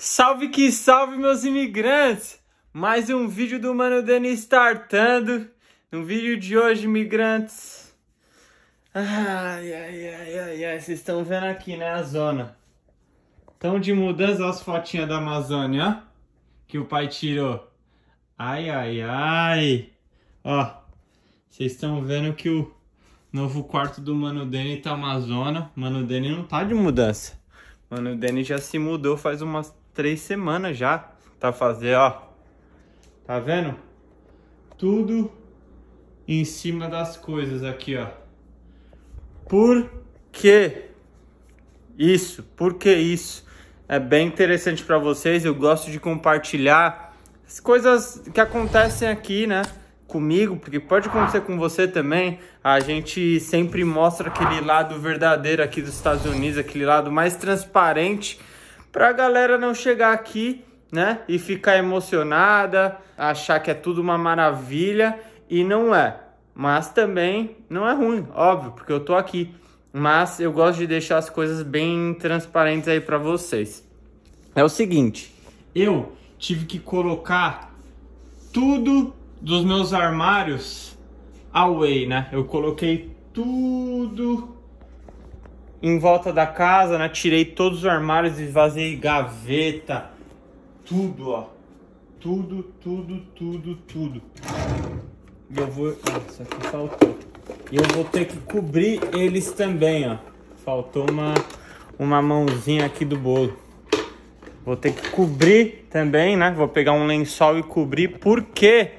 Salve que salve meus imigrantes! Mais um vídeo do Mano Dani startando. No vídeo de hoje, imigrantes. Ai, ai, ai, ai, ai, vocês estão vendo aqui, né, a zona. Tão de mudança as fotinhas da Amazônia, ó. Que o pai tirou. Ai, ai, ai. Ó, vocês estão vendo que o novo quarto do Mano Dani tá na zona. Mano Dani não tá de mudança. Mano, o Denis já se mudou faz umas três semanas já. Tá fazer, ó. Tá vendo? Tudo em cima das coisas aqui, ó. Por que isso? Por que isso? É bem interessante para vocês. Eu gosto de compartilhar as coisas que acontecem aqui, né? comigo, porque pode acontecer com você também. A gente sempre mostra aquele lado verdadeiro aqui dos Estados Unidos, aquele lado mais transparente, para a galera não chegar aqui, né, e ficar emocionada, achar que é tudo uma maravilha e não é. Mas também não é ruim, óbvio, porque eu tô aqui. Mas eu gosto de deixar as coisas bem transparentes aí para vocês. É o seguinte, eu tive que colocar tudo dos meus armários away, né? Eu coloquei tudo em volta da casa, né? Tirei todos os armários e vazei gaveta, tudo, ó. Tudo, tudo, tudo, tudo. E eu vou... Nossa, aqui faltou. E eu vou ter que cobrir eles também, ó. Faltou uma, uma mãozinha aqui do bolo. Vou ter que cobrir também, né? Vou pegar um lençol e cobrir, porque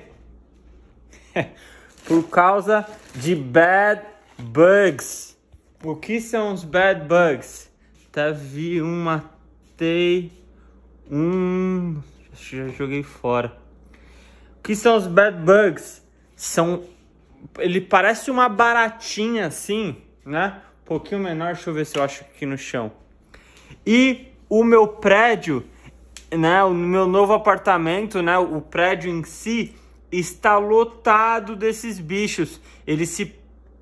por causa de bad bugs. O que são os bad bugs? Teve um, matei um, já joguei fora. O que são os bad bugs? São, ele parece uma baratinha assim, né? Um pouquinho menor, deixa eu ver se eu acho aqui no chão. E o meu prédio, né? O meu novo apartamento, né? O prédio em si está lotado desses bichos. Eles se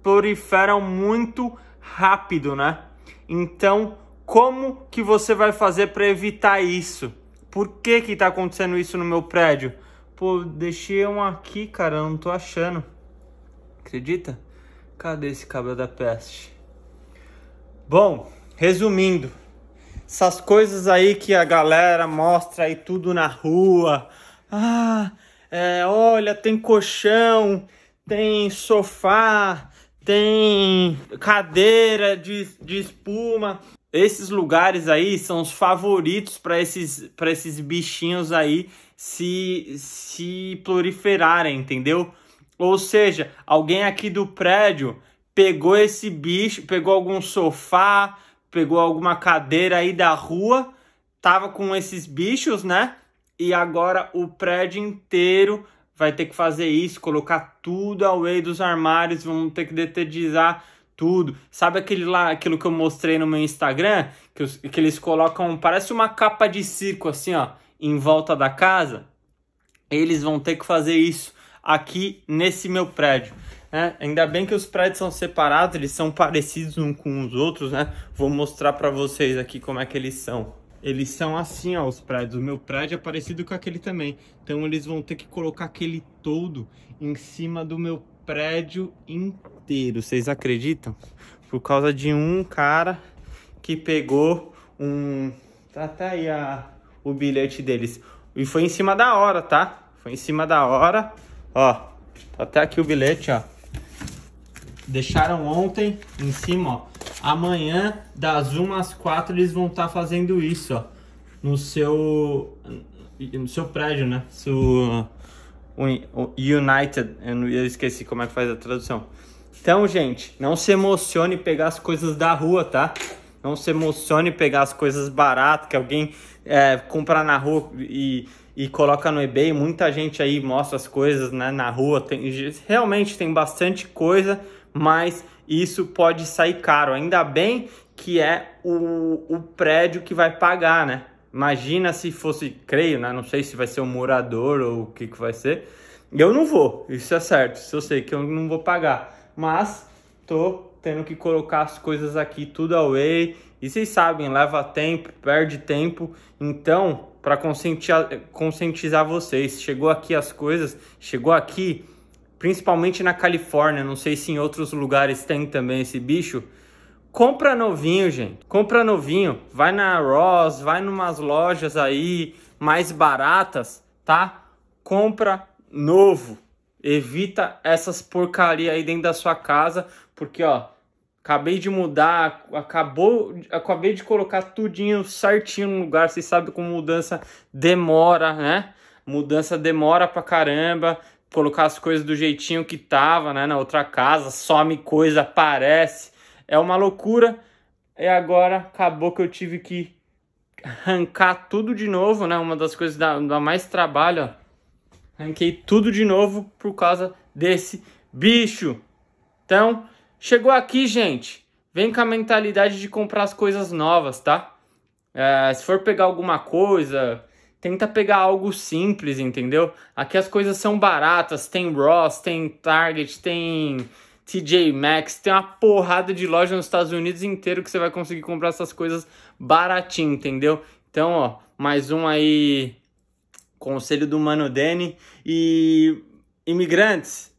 proliferam muito rápido, né? Então, como que você vai fazer para evitar isso? Por que que tá acontecendo isso no meu prédio? Pô, deixei um aqui, cara, não tô achando. Acredita? Cadê esse cabra da peste? Bom, resumindo, essas coisas aí que a galera mostra aí tudo na rua. Ah, é, olha, tem colchão, tem sofá, tem cadeira de, de espuma. Esses lugares aí são os favoritos para esses, esses bichinhos aí se, se proliferarem, entendeu? Ou seja, alguém aqui do prédio pegou esse bicho, pegou algum sofá, pegou alguma cadeira aí da rua, tava com esses bichos, né? e agora o prédio inteiro vai ter que fazer isso, colocar tudo away dos armários, vão ter que detetizar tudo. Sabe aquele lá, aquilo que eu mostrei no meu Instagram, que, os, que eles colocam, parece uma capa de circo assim, ó, em volta da casa? Eles vão ter que fazer isso aqui nesse meu prédio. Né? Ainda bem que os prédios são separados, eles são parecidos uns com os outros, né? Vou mostrar para vocês aqui como é que eles são. Eles são assim, ó, os prédios. O meu prédio é parecido com aquele também. Então eles vão ter que colocar aquele todo em cima do meu prédio inteiro. Vocês acreditam? Por causa de um cara que pegou um... Tá, até tá aí a... o bilhete deles. E foi em cima da hora, tá? Foi em cima da hora. Ó, tá até aqui o bilhete, ó. Deixaram ontem em cima, ó Amanhã, das 1 às 4, eles vão estar tá fazendo isso, ó. No seu, no seu prédio, né? Seu, United, eu esqueci como é que faz a tradução. Então, gente, não se emocione pegar as coisas da rua, tá? Não se emocione pegar as coisas baratas que alguém é, compra na rua e, e coloca no eBay. Muita gente aí mostra as coisas né, na rua. Tem, realmente tem bastante coisa, mas e isso pode sair caro. Ainda bem que é o, o prédio que vai pagar, né? Imagina se fosse, creio, né? Não sei se vai ser um morador ou o que, que vai ser. Eu não vou, isso é certo. Isso eu sei que eu não vou pagar. Mas tô tendo que colocar as coisas aqui tudo away. E vocês sabem, leva tempo, perde tempo. Então, para conscientizar vocês, chegou aqui as coisas, chegou aqui principalmente na Califórnia, não sei se em outros lugares tem também esse bicho. Compra novinho, gente. Compra novinho. Vai na Ross, vai numas lojas aí mais baratas, tá? Compra novo. Evita essas porcaria aí dentro da sua casa, porque ó, acabei de mudar, acabou, acabei de colocar tudinho certinho no lugar. Vocês sabem como mudança demora, né? Mudança demora pra caramba colocar as coisas do jeitinho que tava, né? Na outra casa, some coisa, aparece. É uma loucura. E agora acabou que eu tive que arrancar tudo de novo, né? Uma das coisas da, da mais trabalho, ó. Arranquei tudo de novo por causa desse bicho. Então, chegou aqui, gente. Vem com a mentalidade de comprar as coisas novas, tá? É, se for pegar alguma coisa, Tenta pegar algo simples, entendeu? Aqui as coisas são baratas, tem Ross, tem Target, tem TJ Maxx, tem uma porrada de loja nos Estados Unidos inteiro que você vai conseguir comprar essas coisas baratinho, entendeu? Então, ó, mais um aí conselho do Mano Dene e imigrantes,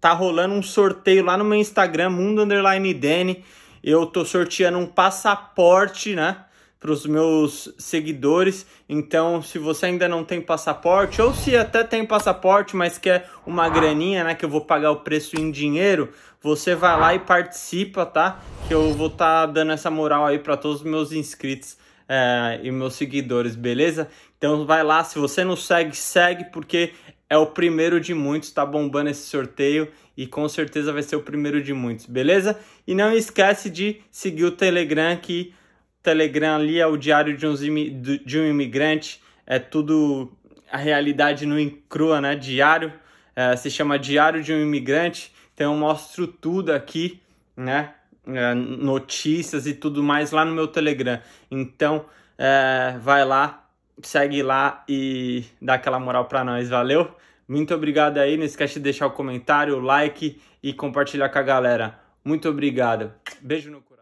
tá rolando um sorteio lá no meu Instagram, mundo underline Dene. Eu tô sorteando um passaporte, né? para os meus seguidores. Então, se você ainda não tem passaporte, ou se até tem passaporte, mas quer uma graninha, né? Que eu vou pagar o preço em dinheiro, você vai lá e participa, tá? Que eu vou estar tá dando essa moral aí para todos os meus inscritos. É, e meus seguidores, beleza? Então vai lá, se você não segue, segue, porque é o primeiro de muitos, tá bombando esse sorteio e com certeza vai ser o primeiro de muitos, beleza? E não esquece de seguir o Telegram que Telegram ali é o diário de, uns, de um imigrante, é tudo a realidade no crua, né? Diário, é, se chama Diário de um Imigrante, então eu mostro tudo aqui, né? É, notícias e tudo mais lá no meu Telegram. Então, é, vai lá, segue lá e dá aquela moral para nós, valeu? Muito obrigado aí, não esquece de deixar o comentário, o like e compartilhar com a galera. Muito obrigado. Beijo no coração.